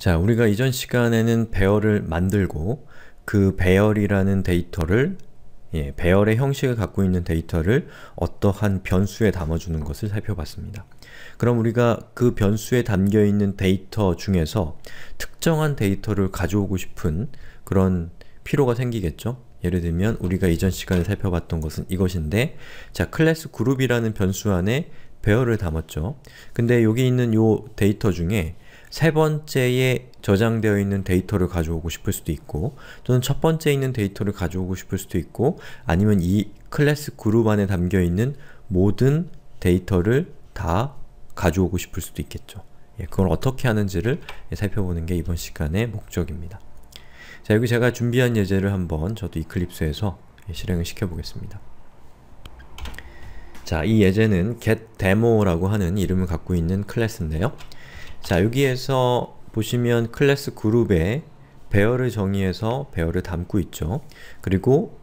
자, 우리가 이전 시간에는 배열을 만들고 그 배열이라는 데이터를 예, 배열의 형식을 갖고 있는 데이터를 어떠한 변수에 담아주는 것을 살펴봤습니다. 그럼 우리가 그 변수에 담겨있는 데이터 중에서 특정한 데이터를 가져오고 싶은 그런 필요가 생기겠죠? 예를 들면 우리가 이전 시간에 살펴봤던 것은 이것인데 자, 클래스 그룹이라는 변수 안에 배열을 담았죠. 근데 여기 있는 요 데이터 중에 세 번째에 저장되어 있는 데이터를 가져오고 싶을 수도 있고 또는 첫 번째 에 있는 데이터를 가져오고 싶을 수도 있고 아니면 이 클래스 그룹 안에 담겨있는 모든 데이터를 다 가져오고 싶을 수도 있겠죠. 예, 그걸 어떻게 하는지를 살펴보는 게 이번 시간의 목적입니다. 자, 여기 제가 준비한 예제를 한번 저도 이클립스에서 예, 실행을 시켜보겠습니다. 자, 이 예제는 getDemo라고 하는 이름을 갖고 있는 클래스인데요. 자 여기에서 보시면 클래스 그룹에 배열을 정의해서 배열을 담고 있죠. 그리고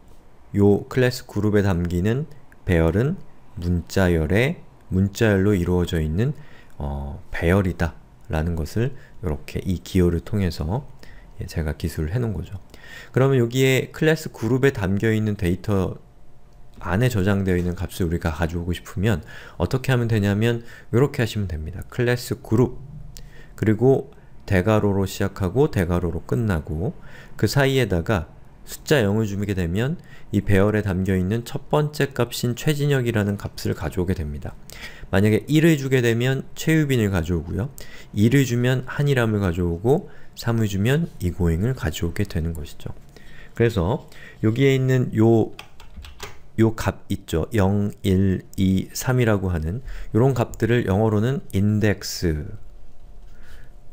요 클래스 그룹에 담기는 배열은 문자열의 문자열로 이루어져 있는 어, 배열이다 라는 것을 이렇게 이 기호를 통해서 예, 제가 기술을 해놓은 거죠. 그러면 여기에 클래스 그룹에 담겨있는 데이터 안에 저장되어 있는 값을 우리가 가져오고 싶으면 어떻게 하면 되냐면 이렇게 하시면 됩니다. 클래스 그룹 그리고 대괄호로 시작하고 대괄호로 끝나고 그 사이에다가 숫자 0을 주게 되면 이 배열에 담겨있는 첫 번째 값인 최진혁이라는 값을 가져오게 됩니다. 만약에 1을 주게 되면 최유빈을 가져오고요. 2를 주면 한이람을 가져오고 3을 주면 이고잉을 가져오게 되는 것이죠. 그래서 여기에 있는 요 요 값 있죠. 0, 1, 2, 3이라고 하는 요런 값들을 영어로는 인덱스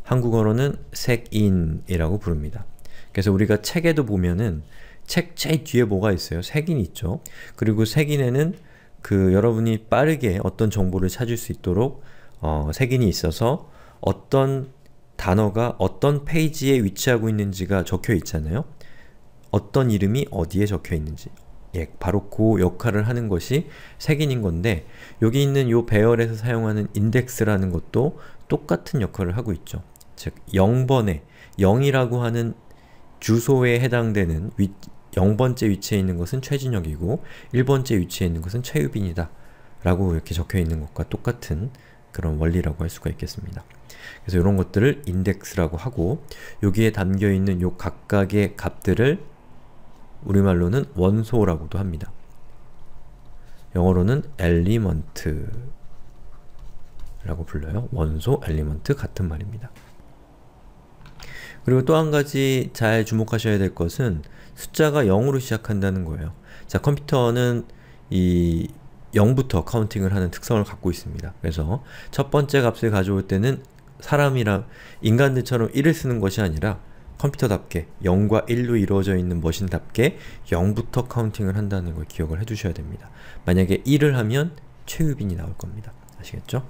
한국어로는 색인이라고 부릅니다. 그래서 우리가 책에도 보면은 책 제일 뒤에 뭐가 있어요? 색인 있죠. 그리고 색인에는 그 여러분이 빠르게 어떤 정보를 찾을 수 있도록 어, 색인이 있어서 어떤 단어가 어떤 페이지에 위치하고 있는지가 적혀 있잖아요. 어떤 이름이 어디에 적혀 있는지. 예, 바로 그 역할을 하는 것이 색인인 건데 여기 있는 요 배열에서 사용하는 인덱스라는 것도 똑같은 역할을 하고 있죠. 즉 0번에 0이라고 하는 주소에 해당되는 위, 0번째 위치에 있는 것은 최진혁이고 1번째 위치에 있는 것은 최유빈이다 라고 이렇게 적혀 있는 것과 똑같은 그런 원리라고 할 수가 있겠습니다. 그래서 이런 것들을 인덱스라고 하고 여기에 담겨있는 요 각각의 값들을 우리말로는 원소라고도 합니다. 영어로는 엘리먼트라고 불러요. 원소, 엘리먼트 같은 말입니다. 그리고 또 한 가지 잘 주목하셔야 될 것은 숫자가 0으로 시작한다는 거예요. 자, 컴퓨터는 이 0부터 카운팅을 하는 특성을 갖고 있습니다. 그래서 첫 번째 값을 가져올 때는 사람이랑 인간들처럼 1을 쓰는 것이 아니라 컴퓨터답게 0과 1로 이루어져 있는 머신답게 0부터 카운팅을 한다는 걸 기억을 해두셔야 됩니다. 만약에 1을 하면 최유빈이 나올 겁니다. 아시겠죠?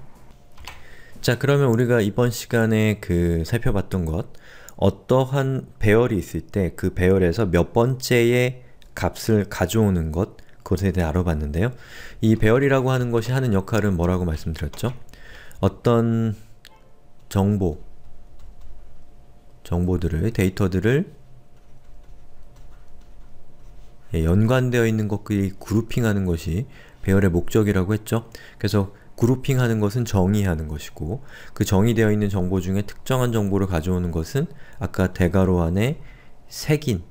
자 그러면 우리가 이번 시간에 그 살펴봤던 것 어떠한 배열이 있을 때 그 배열에서 몇 번째의 값을 가져오는 것 그것에 대해 알아봤는데요. 이 배열이라고 하는 것이 하는 역할은 뭐라고 말씀드렸죠? 어떤 정보, 정보들을, 데이터들을 연관되어 있는 것끼리 그룹핑하는 것이 배열의 목적이라고 했죠. 그래서 그룹핑하는 것은 정의하는 것이고 그 정의되어 있는 정보 중에 특정한 정보를 가져오는 것은 아까 대괄호 안에 색인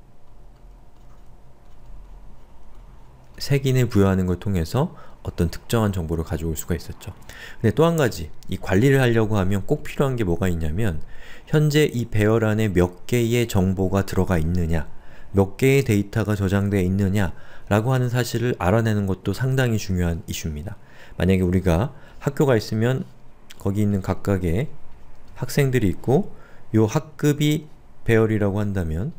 색인을 부여하는 걸 통해서 어떤 특정한 정보를 가져올 수가 있었죠. 근데 또 한 가지, 이 관리를 하려고 하면 꼭 필요한 게 뭐가 있냐면 현재 이 배열 안에 몇 개의 정보가 들어가 있느냐 몇 개의 데이터가 저장되어 있느냐 라고 하는 사실을 알아내는 것도 상당히 중요한 이슈입니다. 만약에 우리가 학교가 있으면 거기 있는 각각의 학생들이 있고 요 학급이 배열이라고 한다면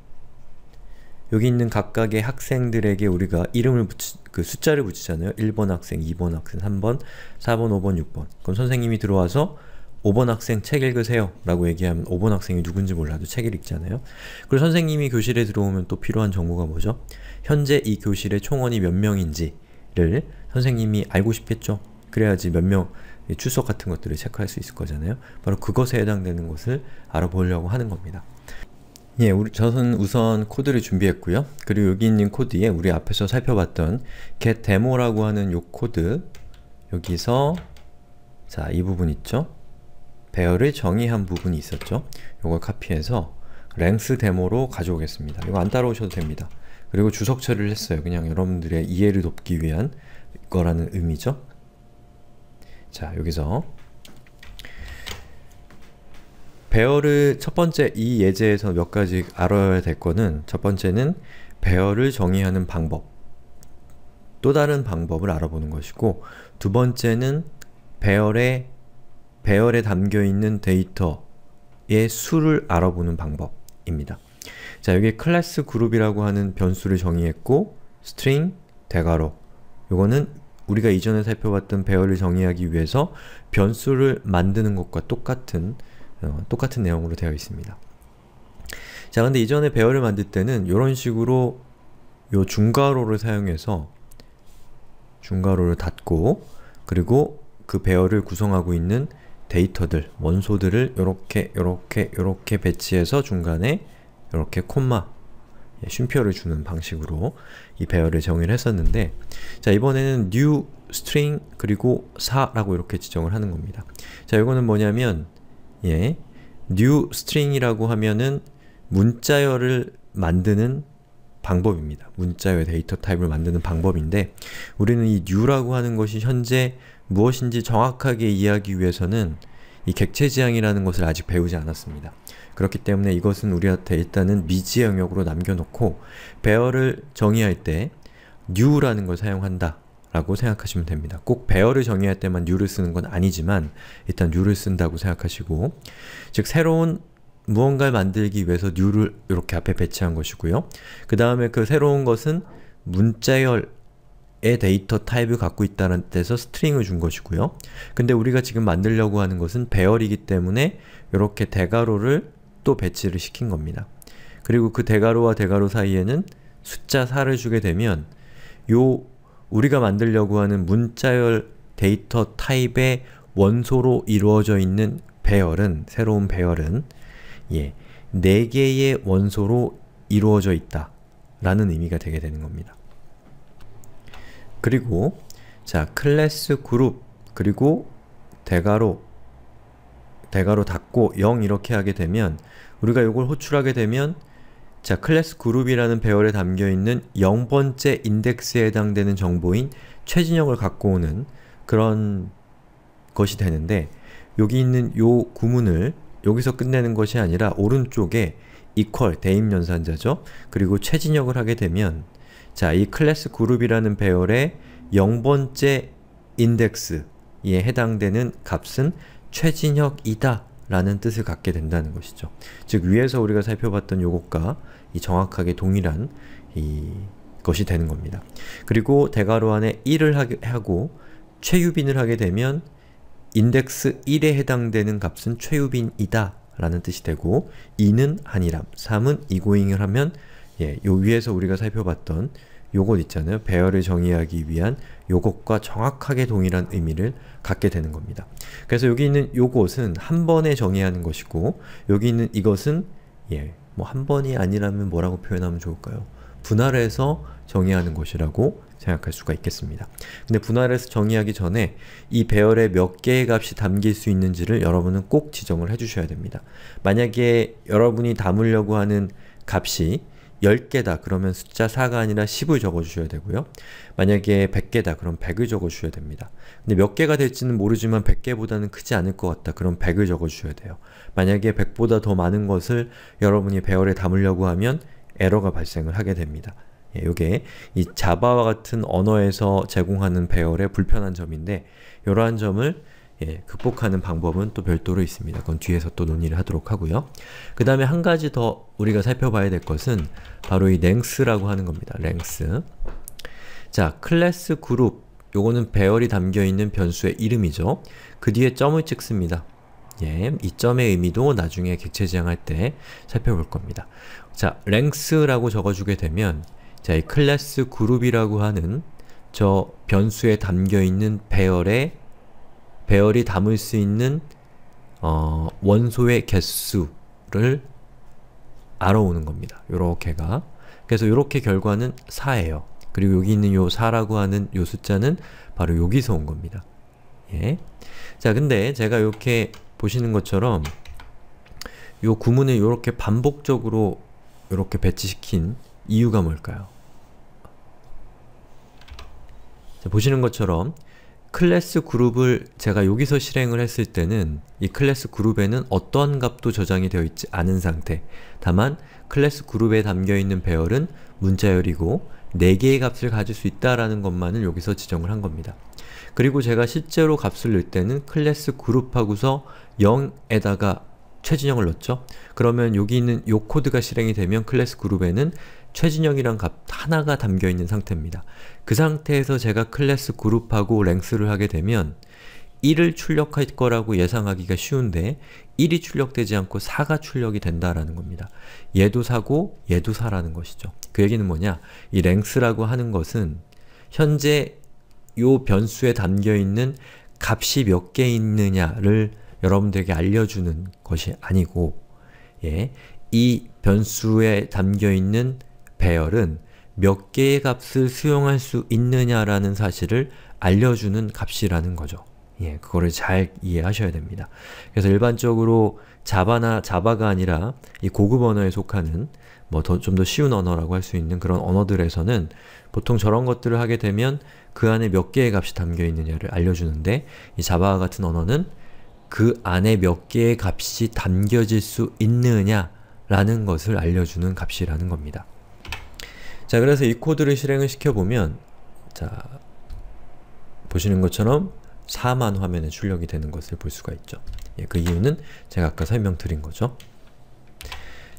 여기 있는 각각의 학생들에게 우리가 이름을 붙이, 그 숫자를 붙이잖아요. 1번 학생, 2번 학생, 3번, 4번, 5번, 6번. 그럼 선생님이 들어와서 5번 학생 책 읽으세요 라고 얘기하면 5번 학생이 누군지 몰라도 책을 읽잖아요. 그리고 선생님이 교실에 들어오면 또 필요한 정보가 뭐죠? 현재 이 교실의 총원이 몇 명인지를 선생님이 알고 싶겠죠? 그래야지 몇 명 출석 같은 것들을 체크할 수 있을 거잖아요. 바로 그것에 해당되는 것을 알아보려고 하는 겁니다. 예, 우리 저는 우선 코드를 준비했고요. 그리고 여기 있는 코드에 우리 앞에서 살펴봤던 getDemo라고 하는 요 코드 여기서 자, 이 부분 있죠? 배열을 정의한 부분이 있었죠. 이걸 카피해서 랭스 데모로 가져오겠습니다. 이거 안 따라오셔도 됩니다. 그리고 주석 처리를 했어요. 그냥 여러분들의 이해를 돕기 위한 거라는 의미죠. 자, 여기서 배열을 첫 번째 이 예제에서 몇 가지 알아야 될 거는 첫 번째는 배열을 정의하는 방법 또 다른 방법을 알아보는 것이고 두 번째는 배열의 배열에 담겨 있는 데이터의 수를 알아보는 방법입니다. 자, 여기 클래스 그룹이라고 하는 변수를 정의했고 스트링 대괄호 요거는 우리가 이전에 살펴봤던 배열을 정의하기 위해서 변수를 만드는 것과 똑같은 어, 똑같은 내용으로 되어 있습니다. 자, 근데 이전에 배열을 만들 때는 이런 식으로 요 중괄호를 사용해서 중괄호를 닫고 그리고 그 배열을 구성하고 있는 데이터들, 원소들을 이렇게 이렇게 이렇게 배치해서 중간에 이렇게 콤마 예, 쉼표를 주는 방식으로 이 배열을 정의를 했었는데 자 이번에는 new string 그리고 4라고 이렇게 지정을 하는 겁니다. 자 이거는 뭐냐면 예 new string이라고 하면은 문자열을 만드는 방법입니다. 문자의 데이터 타입을 만드는 방법인데 우리는 이 new라고 하는 것이 현재 무엇인지 정확하게 이해하기 위해서는 이 객체지향이라는 것을 아직 배우지 않았습니다. 그렇기 때문에 이것은 우리한테 일단은 미지의 영역으로 남겨놓고 배열을 정의할 때 new라는 걸 사용한다 라고 생각하시면 됩니다. 꼭 배열을 정의할 때만 new를 쓰는 건 아니지만 일단 new를 쓴다고 생각하시고 즉 새로운 무언가를 만들기 위해서 new를 이렇게 앞에 배치한 것이고요. 그 다음에 그 새로운 것은 문자열 의 데이터 타입을 갖고 있다는 데서 스트링을 준 것이고요. 근데 우리가 지금 만들려고 하는 것은 배열이기 때문에 이렇게 대괄호를 또 배치를 시킨 겁니다. 그리고 그 대괄호와 대괄호 사이에는 숫자 4를 주게 되면 요 우리가 만들려고 하는 문자열 데이터 타입의 원소로 이루어져 있는 배열은 새로운 배열은 예, 네 개의 원소로 이루어져 있다 라는 의미가 되게 되는 겁니다. 그리고 자, 클래스 그룹 그리고 대괄호 대괄호 닫고 0 이렇게 하게 되면 우리가 이걸 호출하게 되면 자, 클래스 그룹이라는 배열에 담겨있는 0번째 인덱스에 해당되는 정보인 최진영을 갖고 오는 그런 것이 되는데 여기 있는 요 구문을 여기서 끝내는 것이 아니라 오른쪽에 equal 대입연산자죠. 그리고 최진역을 하게 되면 자, 이 클래스 그룹이라는 배열의 0번째 인덱스에 해당되는 값은 최진혁이다 라는 뜻을 갖게 된다는 것이죠. 즉 위에서 우리가 살펴봤던 요것과 이 정확하게 동일한 이 것이 되는 겁니다. 그리고 대괄호 안에 1을 하고 최유빈을 하게 되면 인덱스 1에 해당되는 값은 최우빈이다 라는 뜻이 되고 2는 한이람, 3은 이고잉을 하면 예, 요 위에서 우리가 살펴봤던 요것 있잖아요. 배열을 정의하기 위한 요것과 정확하게 동일한 의미를 갖게 되는 겁니다. 그래서 여기 있는 요것은 한 번에 정의하는 것이고 여기 있는 이것은 예, 뭐 한 번이 아니라면 뭐라고 표현하면 좋을까요? 분할해서 정의하는 것이라고 생각할 수가 있겠습니다. 근데 분할해서 정의하기 전에 이 배열에 몇 개의 값이 담길 수 있는지를 여러분은 꼭 지정을 해주셔야 됩니다. 만약에 여러분이 담으려고 하는 값이 10개다 그러면 숫자 4가 아니라 10을 적어주셔야 되고요. 만약에 100개다 그럼 100을 적어주셔야 됩니다. 근데 몇 개가 될지는 모르지만 100개보다는 크지 않을 것 같다 그럼 100을 적어주셔야 돼요. 만약에 100보다 더 많은 것을 여러분이 배열에 담으려고 하면 에러가 발생을 하게 됩니다. 이게 예, 이 자바와 같은 언어에서 제공하는 배열의 불편한 점인데 이러한 점을 예, 극복하는 방법은 또 별도로 있습니다. 그건 뒤에서 또 논의를 하도록 하고요. 그 다음에 한 가지 더 우리가 살펴봐야 될 것은 바로 이 랭스라고 하는 겁니다. 랭스 자, 클래스 그룹 요거는 배열이 담겨있는 변수의 이름이죠. 그 뒤에 점을 찍습니다. 예, 이 점의 의미도 나중에 객체 지향할 때 살펴볼 겁니다. 자, 랭스라고 적어주게 되면 자, 이 클래스 그룹이라고 하는 저 변수에 담겨있는 배열에 배열이 담을 수 있는 어, 원소의 개수를 알아오는 겁니다. 요렇게가. 그래서 요렇게 결과는 4예요. 그리고 여기 있는 요 4라고 하는 요 숫자는 바로 여기서 온 겁니다. 예. 자, 근데 제가 이렇게 보시는 것처럼 요 구문을 이렇게 반복적으로 이렇게 배치시킨 이유가 뭘까요? 자, 보시는 것처럼 클래스 그룹을 제가 여기서 실행을 했을 때는 이 클래스 그룹에는 어떠한 값도 저장이 되어 있지 않은 상태 다만 클래스 그룹에 담겨있는 배열은 문자열이고 4개의 값을 가질 수 있다라는 것만을 여기서 지정을 한 겁니다. 그리고 제가 실제로 값을 넣을 때는 클래스 그룹하고서 0에다가 최진영을 넣었죠? 그러면 여기 있는 요 코드가 실행이 되면 클래스 그룹에는 최진영이랑값 하나가 담겨있는 상태입니다. 그 상태에서 제가 클래스 그룹하고 랭스를 하게 되면 1을 출력할 거라고 예상하기가 쉬운데 1이 출력되지 않고 4가 출력이 된다라는 겁니다. 얘도 4고 얘도 4라는 것이죠. 그 얘기는 뭐냐? 이 랭스라고 하는 것은 현재 요 변수에 담겨있는 값이 몇 개 있느냐를 여러분들에게 알려주는 것이 아니고 예, 이 변수에 담겨있는 배열은 몇 개의 값을 수용할 수 있느냐라는 사실을 알려주는 값이라는 거죠. 예, 그거를 잘 이해하셔야 됩니다. 그래서 일반적으로 자바나 자바가 아니라 이 고급 언어에 속하는 뭐 좀 더 쉬운 언어라고 할 수 있는 그런 언어들에서는 보통 저런 것들을 하게 되면 그 안에 몇 개의 값이 담겨 있느냐를 알려주는데 이 자바와 같은 언어는 그 안에 몇 개의 값이 담겨질 수 있느냐라는 것을 알려주는 값이라는 겁니다. 자 그래서 이 코드를 실행을 시켜보면 자 보시는 것처럼 4만 화면에 출력이 되는 것을 볼 수가 있죠. 예, 그 이유는 제가 아까 설명드린 거죠.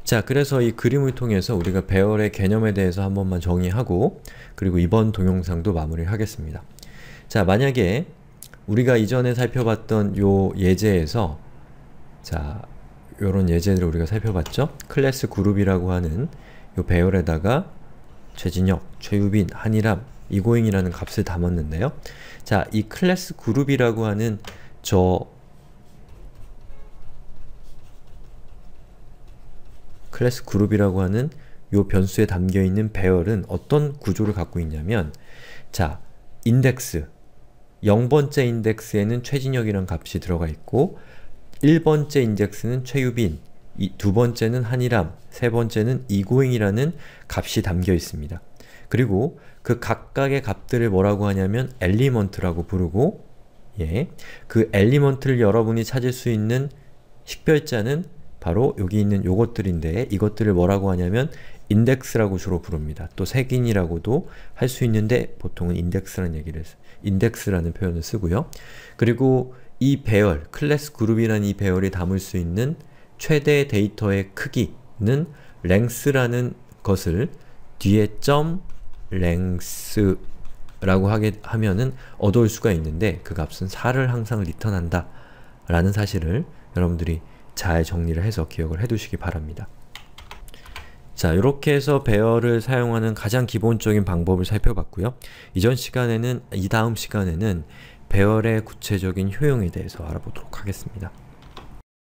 자, 그래서 이 그림을 통해서 우리가 배열의 개념에 대해서 한 번만 정의하고 그리고 이번 동영상도 마무리를 하겠습니다. 자, 만약에 우리가 이전에 살펴봤던 요 예제에서 자, 요런 예제들을 우리가 살펴봤죠? 클래스 그룹이라고 하는 요 배열에다가 최진혁, 최유빈, 한일함 이고잉이라는 값을 담았는데요. 자, 이 클래스 그룹이라고 하는 저 클래스 그룹이라고 하는 요 변수에 담겨있는 배열은 어떤 구조를 갖고 있냐면 자, 인덱스 0번째 인덱스에는 최진혁이란 값이 들어가 있고 1번째 인덱스는 최유빈, 이, 두 번째는 한이람, 세 번째는 이고잉이라는 값이 담겨 있습니다. 그리고 그 각각의 값들을 뭐라고 하냐면 엘리먼트라고 부르고 예, 그 엘리먼트를 여러분이 찾을 수 있는 식별자는 바로 여기 있는 요것들인데 이것들을 뭐라고 하냐면 인덱스라고 주로 부릅니다. 또 색인이라고도 할 수 있는데 보통은 인덱스라는 얘기를 해서 인덱스라는 표현을 쓰고요. 그리고 이 배열, 클래스 그룹이라는 이 배열이 담을 수 있는 최대 데이터의 크기는 랭스라는 것을 뒤에 점 랭스라고 하게 하면은 얻어올 수가 있는데 그 값은 4를 항상 리턴한다 라는 사실을 여러분들이 잘 정리를 해서 기억을 해두시기 바랍니다. 자, 이렇게 해서 배열을 사용하는 가장 기본적인 방법을 살펴봤고요. 이전 시간에는, 이 다음 시간에는 배열의 구체적인 효용에 대해서 알아보도록 하겠습니다.